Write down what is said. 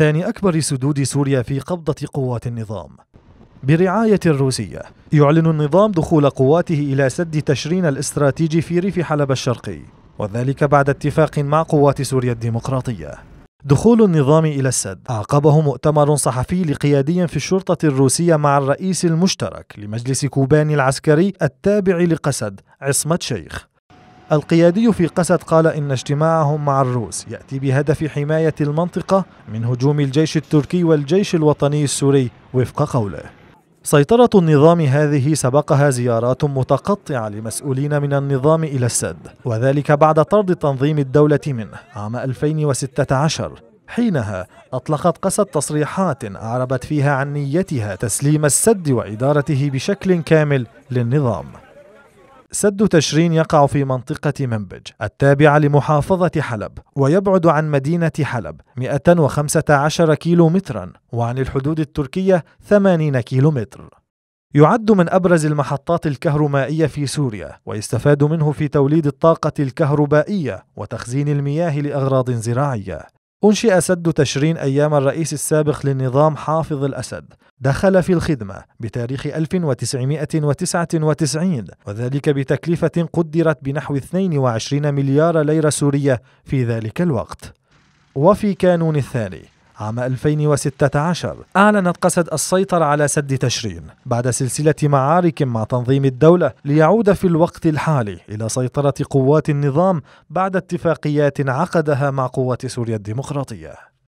ثاني أكبر سدود سوريا في قبضة قوات النظام برعاية الروسية يعلن النظام دخول قواته إلى سد تشرين الاستراتيجي في ريف حلب الشرقي وذلك بعد اتفاق مع قوات سوريا الديمقراطية دخول النظام إلى السد أعقبه مؤتمر صحفي لقيادي في الشرطة الروسية مع الرئيس المشترك لمجلس كوباني العسكري التابع لقسد عصمت شيخ القيادي في قسد قال إن اجتماعهم مع الروس يأتي بهدف حماية المنطقة من هجوم الجيش التركي والجيش الوطني السوري وفق قوله سيطرة النظام هذه سبقها زيارات متقطعة لمسؤولين من النظام إلى السد وذلك بعد طرد تنظيم الدولة منه عام 2016 حينها أطلقت قسد تصريحات أعربت فيها عن نيتها تسليم السد وإدارته بشكل كامل للنظام سد تشرين يقع في منطقة منبج التابعة لمحافظة حلب ويبعد عن مدينة حلب 115 كيلو مترا وعن الحدود التركية 80 كيلو متر يعد من أبرز المحطات الكهرومائية في سوريا ويستفاد منه في توليد الطاقة الكهربائية وتخزين المياه لأغراض زراعية أنشئ سد تشرين أيام الرئيس السابق للنظام حافظ الأسد دخل في الخدمة بتاريخ 1999 وذلك بتكلفة قدرت بنحو 22 مليار ليرة سورية في ذلك الوقت وفي كانون الثاني عام 2016 أعلنت قسد السيطرة على سد تشرين بعد سلسلة معارك مع تنظيم الدولة ليعود في الوقت الحالي إلى سيطرة قوات النظام بعد اتفاقيات عقدها مع قوات سوريا الديمقراطية